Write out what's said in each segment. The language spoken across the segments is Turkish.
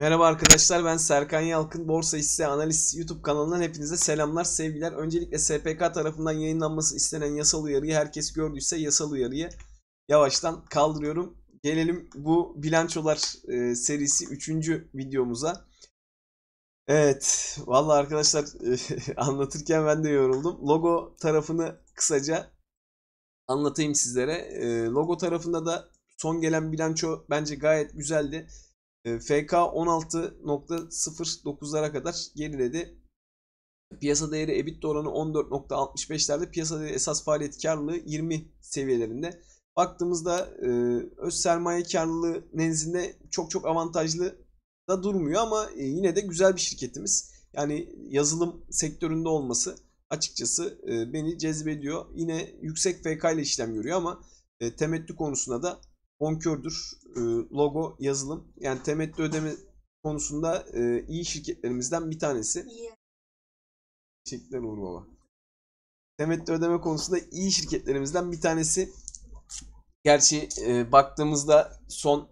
Merhaba arkadaşlar ben Serkan Yalkın Borsa Hisse Analiz YouTube kanalından hepinize selamlar sevgiler. Öncelikle SPK tarafından yayınlanması istenen yasal uyarıyı herkes gördüyse yasal uyarıyı yavaştan kaldırıyorum. Gelelim bu bilançolar e, serisi 3. videomuza. Evet valla arkadaşlar e, anlatırken ben de yoruldum. Logo tarafını kısaca anlatayım sizlere. E, logo tarafında da son gelen bilanço bence gayet güzeldi. Ee, FK 16.09'lara kadar geriledi. Piyasa değeri EBITDA oranı 14.65'lerde. Piyasa değeri esas faaliyet karlılığı 20 seviyelerinde. Baktığımızda e, öz sermaye karlılığı nezdinde çok çok avantajlı da durmuyor ama e, yine de güzel bir şirketimiz. Yani yazılım sektöründe olması açıkçası e, beni cezbediyor. Yine yüksek FK ile işlem görüyor ama e, temettü konusunda da bonkördür. Ee, logo, yazılım. Yani temettü ödeme konusunda e, iyi şirketlerimizden bir tanesi. İyi. Teşekkürler Uğur Baba. Temettü ödeme konusunda iyi şirketlerimizden bir tanesi. Gerçi e, baktığımızda son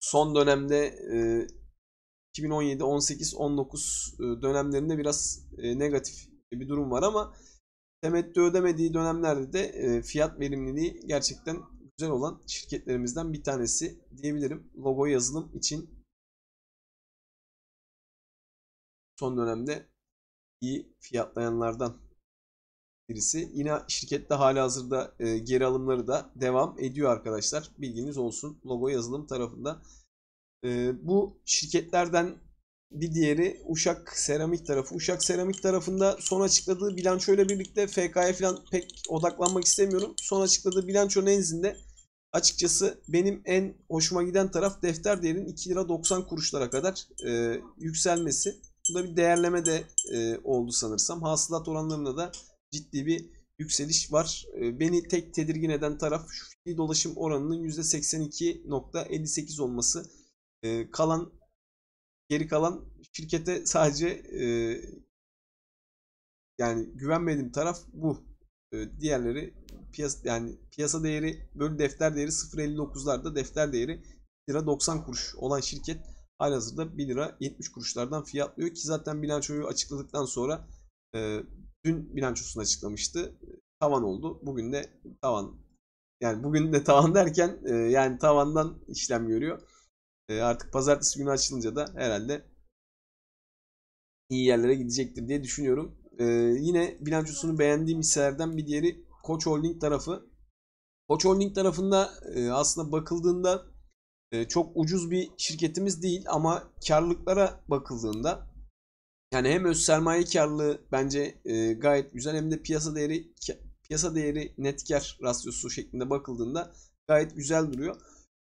son dönemde e, 2017, 18, 19 dönemlerinde biraz e, negatif bir durum var ama temettü ödemediği dönemlerde de e, fiyat verimliliği gerçekten güzel olan şirketlerimizden bir tanesi diyebilirim. Logo yazılım için son dönemde iyi fiyatlayanlardan birisi. Yine şirkette hala hazırda e, geri alımları da devam ediyor arkadaşlar. Bilginiz olsun logo yazılım tarafında. E, bu şirketlerden bir diğeri Uşak Seramik tarafı. Uşak Seramik tarafında son açıkladığı bilançoyla birlikte FK'ya falan pek odaklanmak istemiyorum. Son açıkladığı bilanço nezdinde açıkçası benim en hoşuma giden taraf defter değerinin 2 lira 90 kuruşlara kadar e, yükselmesi. Bu da bir değerleme de e, oldu sanırsam. Hasılat oranlarında da ciddi bir yükseliş var. E, beni tek tedirgin eden taraf şu dolaşım oranının %82.58 olması. E, kalan Geri kalan şirkete sadece e, yani güvenmediğim taraf bu. E, diğerleri piyasa yani piyasa değeri bölü defter değeri 0.59'larda defter değeri 1 lira 90 kuruş olan şirket halihazırda 1 lira 70 kuruşlardan fiyatlıyor ki zaten bilançoyu açıkladıktan sonra e, dün bilançosunu açıklamıştı. Tavan oldu. Bugün de tavan yani bugün de tavan derken e, yani tavandan işlem görüyor. E, artık pazartesi günü açılınca da herhalde iyi yerlere gidecektir diye düşünüyorum. E, yine bilançosunu beğendiğim hisselerden bir diğeri Koç Holding tarafı. Koç Holding tarafında e, aslında bakıldığında e, çok ucuz bir şirketimiz değil ama karlılıklara bakıldığında yani hem öz sermaye karlılığı bence e, gayet güzel hem de piyasa değeri piyasa değeri net kar rasyosu şeklinde bakıldığında gayet güzel duruyor.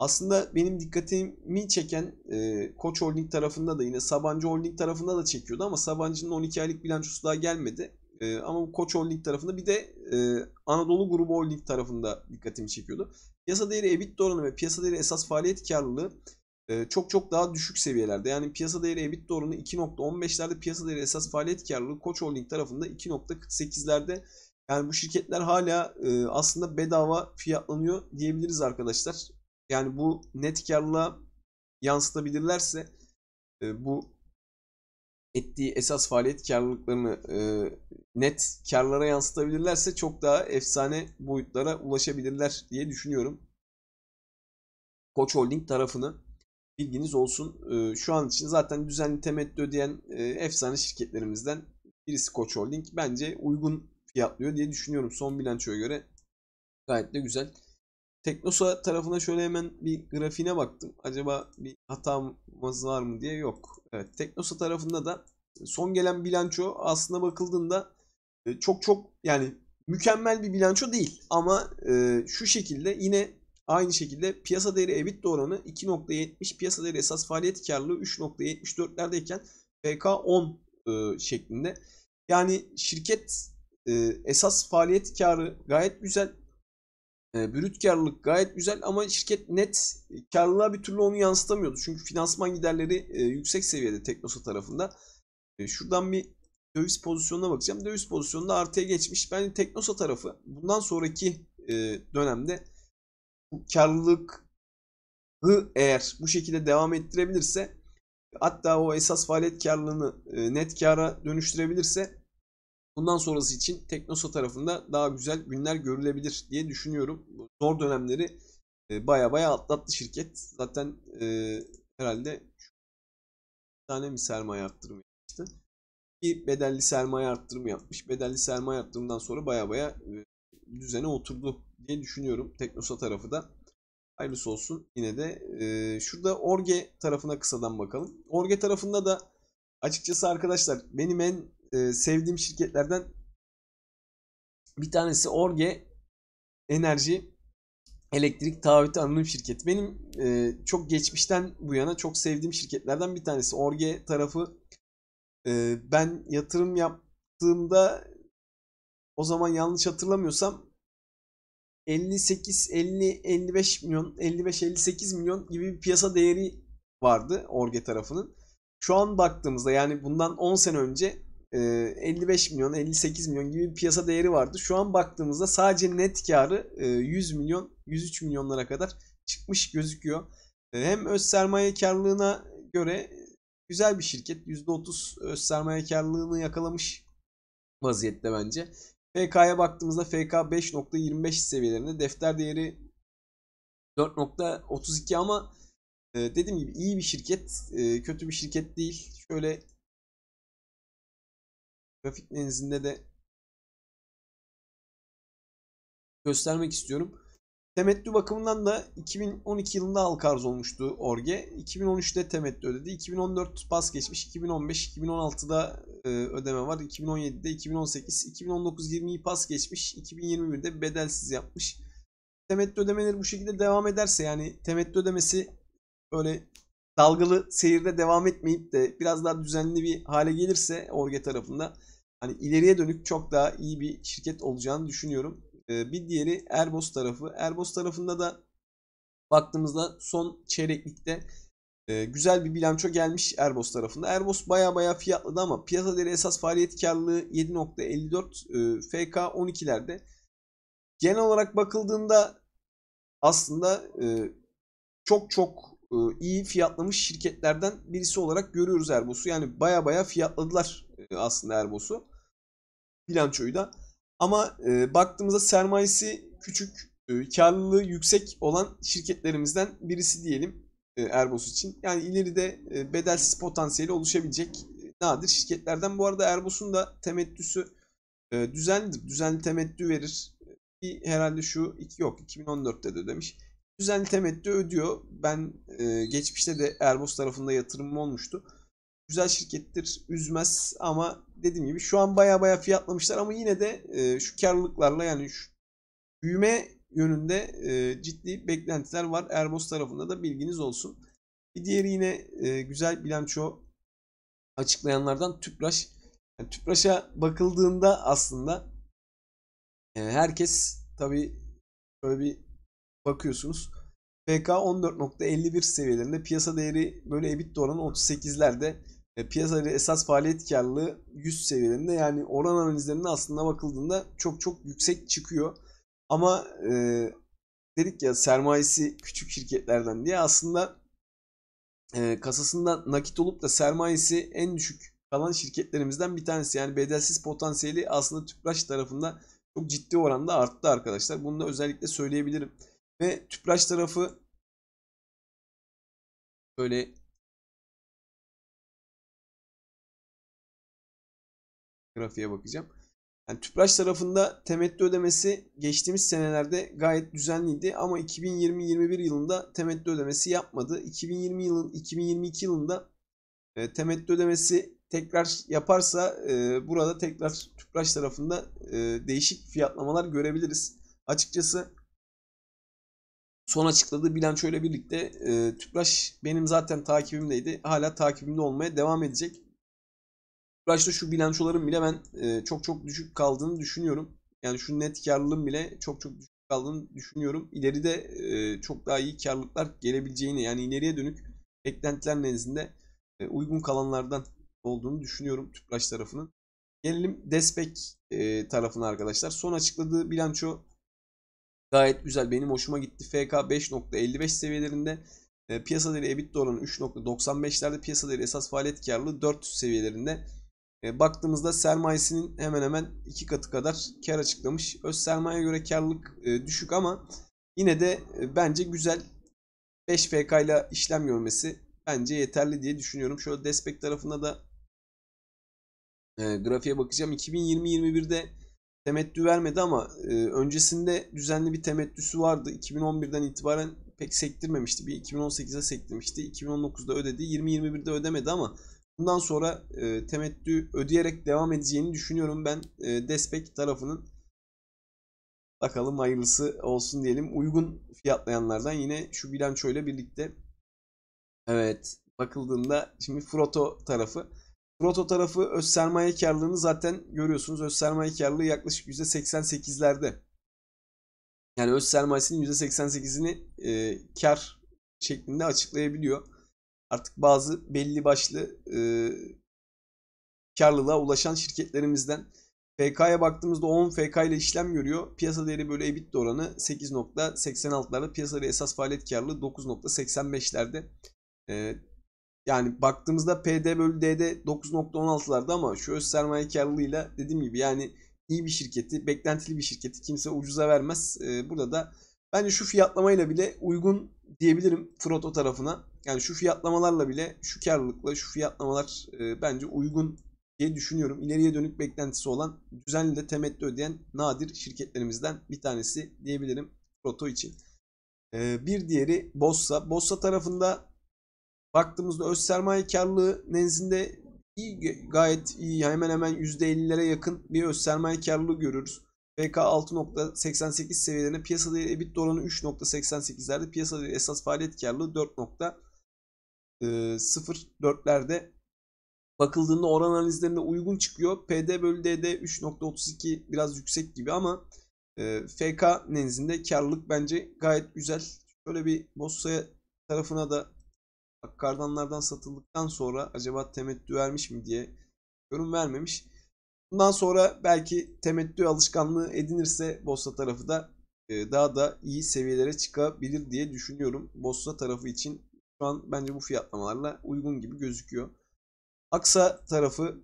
Aslında benim dikkatimi çeken e, Koç Holding tarafında da yine Sabancı Holding tarafında da çekiyordu ama Sabancı'nın 12 aylık bilançosu daha gelmedi. E, ama bu Koç Holding tarafında bir de e, Anadolu Grubu Holding tarafında dikkatimi çekiyordu. Piyasa değeri EBITDA oranı ve piyasa değeri esas faaliyet karlılığı e, çok çok daha düşük seviyelerde. Yani piyasa değeri EBITDA oranı 2.15'lerde piyasa değeri esas faaliyet karlılığı Koç Holding tarafında 2.48'lerde yani bu şirketler hala e, aslında bedava fiyatlanıyor diyebiliriz arkadaşlar. Yani bu net karlılığa yansıtabilirlerse e, bu ettiği esas faaliyet karlılıklarını e, net karlara yansıtabilirlerse çok daha efsane boyutlara ulaşabilirler diye düşünüyorum. Koç Holding tarafını bilginiz olsun. E, şu an için zaten düzenli temettü ödeyen e, efsane şirketlerimizden birisi Koç Holding. Bence uygun fiyatlıyor diye düşünüyorum. Son bilançoya göre gayet de güzel. Teknosa tarafına şöyle hemen bir grafiğine baktım. Acaba bir hatamız var mı diye yok. Evet Teknosa tarafında da e, son gelen bilanço aslında bakıldığında e, çok çok yani mükemmel bir bilanço değil. Ama e, şu şekilde yine aynı şekilde piyasa değeri EBITDA oranı 2.70 piyasa değeri esas faaliyet karlılığı 3.74'lerdeyken PK 10 şeklinde. Yani şirket esas faaliyet karı gayet güzel e, brüt karlılık gayet güzel ama şirket net karlılığa bir türlü onu yansıtamıyordu. Çünkü finansman giderleri e, yüksek seviyede Teknosa tarafında. E, şuradan bir döviz pozisyonuna bakacağım. Döviz pozisyonunda artıya geçmiş. ben Teknosa tarafı bundan sonraki e, dönemde karlılığı eğer bu şekilde devam ettirebilirse hatta o esas faaliyet karlılığını e, net kara dönüştürebilirse Bundan sonrası için Teknoso tarafında daha güzel günler görülebilir diye düşünüyorum. Zor dönemleri e, baya baya atlattı şirket. Zaten e, herhalde bir tane mi sermaye arttırımı yapmıştı? Bir bedelli sermaye arttırımı yapmış. Bedelli sermaye arttırımından sonra baya baya e, düzene oturdu diye düşünüyorum Teknosa tarafı da. Hayırlısı olsun yine de. E, şurada Orge tarafına kısadan bakalım. Orge tarafında da açıkçası arkadaşlar benim en e, sevdiğim şirketlerden bir tanesi Orge Enerji Elektrik Taahhütü Anonim Şirketi. Benim e, çok geçmişten bu yana çok sevdiğim şirketlerden bir tanesi. Orge tarafı e, ben yatırım yaptığımda o zaman yanlış hatırlamıyorsam 58 50 55 milyon 55 58 milyon gibi bir piyasa değeri vardı Orge tarafının. Şu an baktığımızda yani bundan 10 sene önce 55 e, milyon 58 milyon gibi bir piyasa değeri vardı. Şu an baktığımızda sadece net karı 100 e, milyon 103 milyonlara kadar çıkmış gözüküyor. E, hem öz sermaye karlılığına göre güzel bir şirket. %30 öz sermaye karlılığını yakalamış vaziyette bence. FK'ya baktığımızda FK 5.25 seviyelerinde defter değeri 4.32 ama dediğim gibi iyi bir şirket, kötü bir şirket değil. Şöyle grafik nezdinde de göstermek istiyorum. Temettü bakımından da 2012 yılında halka arz olmuştu Orge. 2013'te temettü ödedi. 2014 pas geçmiş. 2015, 2016'da e, ödeme var. 2017'de, 2018, 2019, 20'yi pas geçmiş. 2021'de bedelsiz yapmış. Temettü ödemeleri bu şekilde devam ederse yani temettü ödemesi böyle dalgalı seyirde devam etmeyip de biraz daha düzenli bir hale gelirse Orge tarafında hani ileriye dönük çok daha iyi bir şirket olacağını düşünüyorum. Ee, bir diğeri Airbus tarafı. Airbus tarafında da baktığımızda son çeyreklikte e, güzel bir bilanço gelmiş Airbus tarafında. Airbus baya baya fiyatladı ama piyasa değeri esas faaliyet karlılığı 7.54 FK 12'lerde. Genel olarak bakıldığında aslında e, çok çok e, iyi fiyatlamış şirketlerden birisi olarak görüyoruz Erbos'u. Yani baya baya fiyatladılar e, aslında Erbos'u. Bilançoyu da. Ama e, baktığımızda sermayesi küçük, karlılığı yüksek olan şirketlerimizden birisi diyelim Erbos için. Yani ileride bedelsiz potansiyeli oluşabilecek nadir şirketlerden. Bu arada Erbos'un da temettüsü düzenlidir. Düzenli temettü verir. Bir herhalde şu iki yok. 2014'te de ödemiş düzenli temettü ödüyor. Ben e, geçmişte de Airbus tarafında yatırımım olmuştu. Güzel şirkettir, üzmez ama dediğim gibi şu an baya baya fiyatlamışlar ama yine de e, şu karlılıklarla yani şu büyüme yönünde e, ciddi beklentiler var. Airbus tarafında da bilginiz olsun. Bir diğeri yine e, güzel bilanço açıklayanlardan Tüpraş. Yani Tüpraş'a bakıldığında aslında e, herkes tabii böyle bir bakıyorsunuz. PK 14.51 seviyelerinde piyasa değeri böyle Ebit oranı 38'lerde. E, piyasa esas faaliyet karlılığı 100 seviyelerinde. Yani oran analizlerine aslında bakıldığında çok çok yüksek çıkıyor. Ama e, dedik ya sermayesi küçük şirketlerden diye aslında e, kasasında nakit olup da sermayesi en düşük kalan şirketlerimizden bir tanesi. Yani bedelsiz potansiyeli aslında Tüpraş tarafında çok ciddi oranda arttı arkadaşlar. Bunu da özellikle söyleyebilirim. Ve tüpraş tarafı böyle grafiğe bakacağım. Yani tüpraş tarafında temettü ödemesi geçtiğimiz senelerde gayet düzenliydi ama 2020-21 yılında temettü ödemesi yapmadı. 2020 yılın 2022 yılında e, temettü ödemesi tekrar yaparsa e, burada tekrar tüpraş tarafında e, değişik fiyatlamalar görebiliriz. Açıkçası son açıkladığı bilançoyla birlikte e, Tüpraş benim zaten takibimdeydi. Hala takibimde olmaya devam edecek. Tüpraş'ta şu bilançoların bile ben e, çok çok düşük kaldığını düşünüyorum. Yani şu net karlılığın bile çok çok düşük kaldığını düşünüyorum. İleride e, çok daha iyi karlılıklar gelebileceğini yani ileriye dönük beklentiler nezdinde e, uygun kalanlardan olduğunu düşünüyorum Tüpraş tarafının. Gelelim Despek e, tarafına arkadaşlar. Son açıkladığı bilanço Gayet güzel. Benim hoşuma gitti. FK 5.55 seviyelerinde. E, piyasa değeri EBITDA oranı 3.95'lerde. Piyasa değeri esas faaliyet karlılığı 400 seviyelerinde. E, baktığımızda sermayesinin hemen hemen iki katı kadar kar açıklamış. Öz sermaye göre karlılık e, düşük ama yine de e, bence güzel. 5 FK ile işlem görmesi bence yeterli diye düşünüyorum. Şöyle Despek tarafında da e, grafiğe bakacağım. 2020-21'de temettü vermedi ama e, öncesinde düzenli bir temettüsü vardı. 2011'den itibaren pek sektirmemişti. Bir 2018'e sektirmişti. 2019'da ödedi. 2021'de ödemedi ama bundan sonra e, temettü ödeyerek devam edeceğini düşünüyorum ben e, Despek tarafının. Bakalım hayırlısı olsun diyelim. Uygun fiyatlayanlardan yine şu bilançoyla birlikte. Evet bakıldığında şimdi Froto tarafı Proto tarafı öz sermaye karlılığını zaten görüyorsunuz. Öz sermaye karlılığı yaklaşık %88'lerde. Yani öz sermayesinin %88'ini e, kar şeklinde açıklayabiliyor. Artık bazı belli başlı e, karlılığa ulaşan şirketlerimizden FK'ya baktığımızda 10 FK ile işlem görüyor. Piyasa değeri böyle EBIT de oranı 8.86'larda. Piyasa değeri esas faaliyet karlılığı 9.85'lerde. E, yani baktığımızda PD bölü DD 9.16'larda ama şu öz sermaye karlılığıyla dediğim gibi yani iyi bir şirketi, beklentili bir şirketi kimse ucuza vermez. Ee, burada da bence şu fiyatlamayla bile uygun diyebilirim Froto tarafına. Yani şu fiyatlamalarla bile şu karlılıkla şu fiyatlamalar e, bence uygun diye düşünüyorum. İleriye dönük beklentisi olan düzenli de temettü ödeyen nadir şirketlerimizden bir tanesi diyebilirim Proto için. Ee, bir diğeri Bossa. Bossa tarafında baktığımızda öz sermaye karlılığı nezdinde iyi, gayet iyi hemen hemen %50'lere yakın bir öz sermaye karlılığı görürüz. PK 6.88 seviyelerinde piyasa değeri EBIT oranı 3.88'lerde piyasa değeri esas faaliyet karlılığı 4.04'lerde bakıldığında oran analizlerinde uygun çıkıyor. PD bölü DD 3.32 biraz yüksek gibi ama e, FK nezdinde karlılık bence gayet güzel. Şöyle bir Borsa'ya tarafına da Akkardanlardan satıldıktan sonra acaba temettü vermiş mi diye yorum vermemiş. Bundan sonra belki temettü alışkanlığı edinirse Bossa tarafı da e, daha da iyi seviyelere çıkabilir diye düşünüyorum. Bossa tarafı için şu an bence bu fiyatlamalarla uygun gibi gözüküyor. Aksa tarafı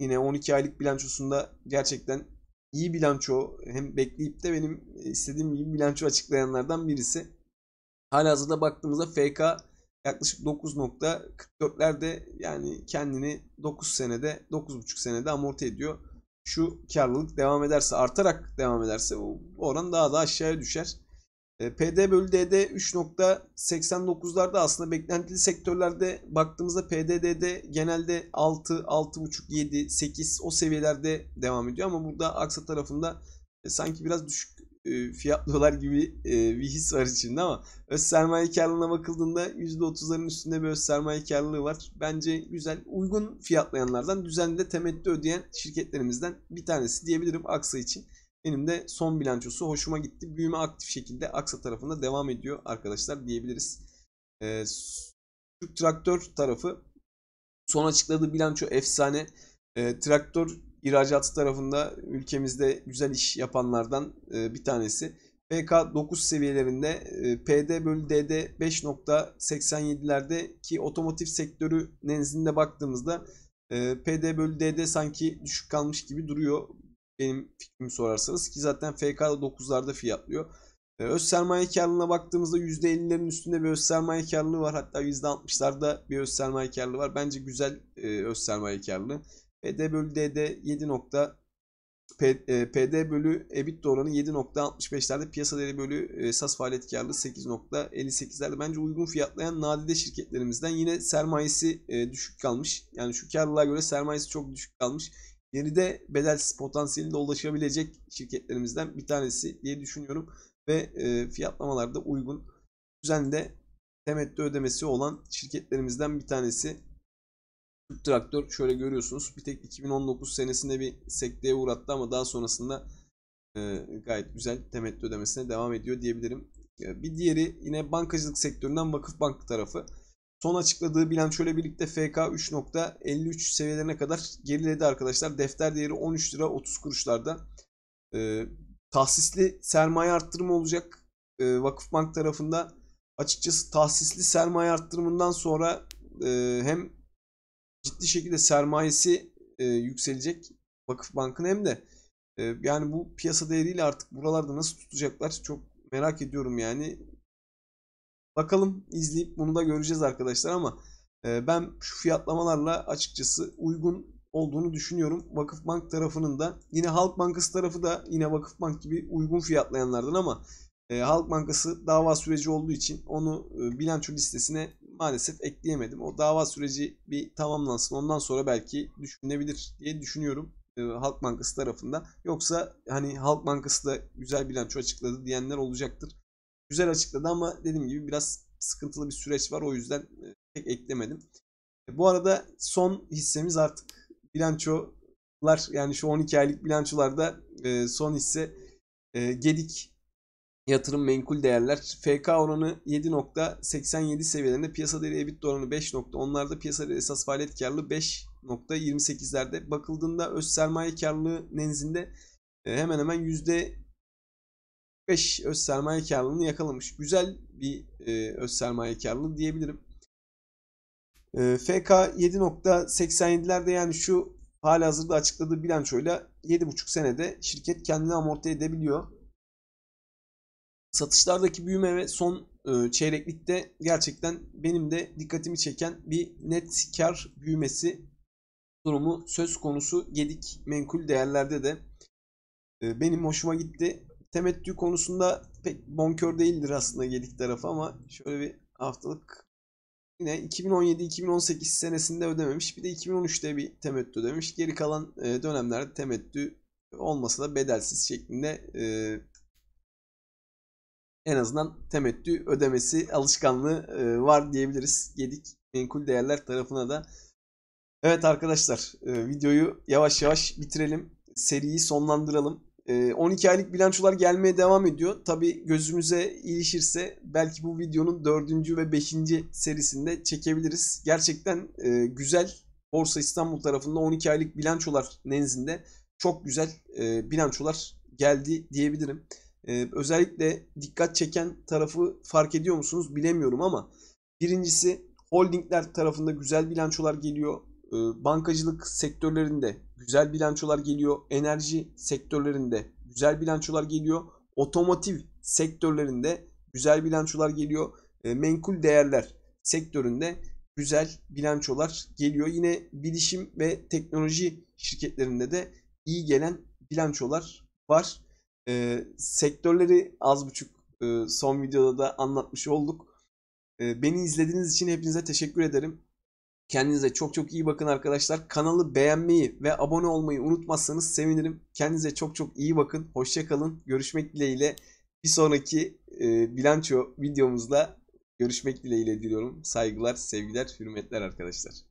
yine 12 aylık bilançosunda gerçekten iyi bilanço hem bekleyip de benim e, istediğim gibi bilanço açıklayanlardan birisi. Halihazırda baktığımızda FK yaklaşık 9.44'lerde yani kendini 9 senede 9.5 senede amorti ediyor. Şu karlılık devam ederse artarak devam ederse bu oran daha da aşağıya düşer. E, PD bölü DD 3.89'larda aslında beklentili sektörlerde baktığımızda PDDD genelde 6, 6.5, 7, 8 o seviyelerde devam ediyor. Ama burada Aksa tarafında e, sanki biraz düşük e, fiyatlıyorlar gibi e, bir his var içinde ama öz sermaye karlılığına bakıldığında %30'ların üstünde bir öz sermaye karlılığı var. Bence güzel, uygun fiyatlayanlardan düzenli de temettü ödeyen şirketlerimizden bir tanesi diyebilirim Aksa için. Benim de son bilançosu hoşuma gitti. Büyüme aktif şekilde Aksa tarafında devam ediyor arkadaşlar diyebiliriz. E, Türk Traktör tarafı son açıkladığı bilanço efsane. E, traktör ihracatı tarafında ülkemizde güzel iş yapanlardan e, bir tanesi. PK 9 seviyelerinde e, PD bölü DD 5.87'lerde ki otomotiv sektörü nezdinde baktığımızda e, PD bölü DD sanki düşük kalmış gibi duruyor. Benim fikrimi sorarsanız ki zaten FK 9'larda fiyatlıyor. Öz sermaye karlılığına baktığımızda %50'lerin üstünde bir öz sermaye karlılığı var. Hatta %60'larda bir öz sermaye karlılığı var. Bence güzel öz sermaye karlılığı. PD bölü DD 7. Nokta, P, e, PD bölü EBIT oranı 7.65'lerde piyasa değeri bölü e, SAS faaliyet karlı 8.58'lerde. Bence uygun fiyatlayan nadide şirketlerimizden yine sermayesi e, düşük kalmış. Yani şu karlılığa göre sermayesi çok düşük kalmış. Yeni de bedelsiz potansiyeline ulaşabilecek şirketlerimizden bir tanesi diye düşünüyorum. Ve e, fiyatlamalarda uygun. düzende de temettü ödemesi olan şirketlerimizden bir tanesi. Türk traktör şöyle görüyorsunuz bir tek 2019 senesinde bir sekteye uğrattı ama daha sonrasında e, gayet güzel temettü ödemesine devam ediyor diyebilirim. E, bir diğeri yine bankacılık sektöründen Vakıf Bank tarafı. Son açıkladığı bilançoyla birlikte FK 3.53 seviyelerine kadar geriledi arkadaşlar. Defter değeri 13 lira 30 kuruşlarda. E, tahsisli sermaye arttırma olacak e, bank tarafında. Açıkçası tahsisli sermaye arttırımından sonra e, hem ciddi şekilde sermayesi e, yükselecek Vakıf Bank'ın hem de e, yani bu piyasa değeriyle artık buralarda nasıl tutacaklar çok merak ediyorum yani. Bakalım izleyip bunu da göreceğiz arkadaşlar ama e, ben şu fiyatlamalarla açıkçası uygun olduğunu düşünüyorum. vakıf bank tarafının da yine Halk Bankası tarafı da yine vakıf bank gibi uygun fiyatlayanlardan ama e, Halk Bankası dava süreci olduğu için onu e, bilanço listesine maalesef ekleyemedim. O dava süreci bir tamamlansın. Ondan sonra belki düşünebilir diye düşünüyorum. E, Halk Bankası tarafında. Yoksa hani Halk Bankası da güzel bilanço açıkladı diyenler olacaktır. Güzel açıkladı ama dediğim gibi biraz sıkıntılı bir süreç var. O yüzden e, pek eklemedim. E, bu arada son hissemiz artık bilançolar yani şu 12 aylık bilançolarda e, son hisse e, Gedik yatırım menkul değerler. FK oranı 7.87 seviyelerinde piyasa değeri EBITDA oranı 5. Onlarda piyasa değeri esas faaliyet karlı 5.28'lerde. Bakıldığında öz sermaye karlılığı nenzinde e, hemen hemen %5 öz sermaye karlılığını yakalamış. Güzel bir e, öz sermaye karlılığı diyebilirim. E, FK 7.87'lerde yani şu hali hazırda açıkladığı bilançoyla 7,5 senede şirket kendini amorti edebiliyor. Satışlardaki büyüme ve son e, çeyreklikte gerçekten benim de dikkatimi çeken bir net kar büyümesi durumu söz konusu gedik menkul değerlerde de e, benim hoşuma gitti. Temettü konusunda pek bonkör değildir aslında gedik tarafı ama şöyle bir haftalık yine 2017-2018 senesinde ödememiş. Bir de 2013'te bir temettü ödemiş. Geri kalan e, dönemlerde temettü olmasa da bedelsiz şeklinde en azından temettü ödemesi alışkanlığı e, var diyebiliriz. Yedik menkul değerler tarafına da. Evet arkadaşlar e, videoyu yavaş yavaş bitirelim. Seriyi sonlandıralım. E, 12 aylık bilançolar gelmeye devam ediyor. Tabi gözümüze ilişirse belki bu videonun 4. ve 5. serisinde çekebiliriz. Gerçekten e, güzel Borsa İstanbul tarafında 12 aylık bilançolar nenzinde çok güzel e, bilançolar geldi diyebilirim. Ee, özellikle dikkat çeken tarafı fark ediyor musunuz bilemiyorum ama birincisi holdingler tarafında güzel bilançolar geliyor. Ee, bankacılık sektörlerinde güzel bilançolar geliyor. Enerji sektörlerinde güzel bilançolar geliyor. Otomotiv sektörlerinde güzel bilançolar geliyor. E, menkul değerler sektöründe güzel bilançolar geliyor. Yine bilişim ve teknoloji şirketlerinde de iyi gelen bilançolar var. E, sektörleri az buçuk e, son videoda da anlatmış olduk. E, beni izlediğiniz için hepinize teşekkür ederim. Kendinize çok çok iyi bakın arkadaşlar. Kanalı beğenmeyi ve abone olmayı unutmazsanız sevinirim. Kendinize çok çok iyi bakın. Hoşçakalın. Görüşmek dileğiyle. Bir sonraki e, bilanço videomuzda görüşmek dileğiyle diliyorum. Saygılar, sevgiler, hürmetler arkadaşlar.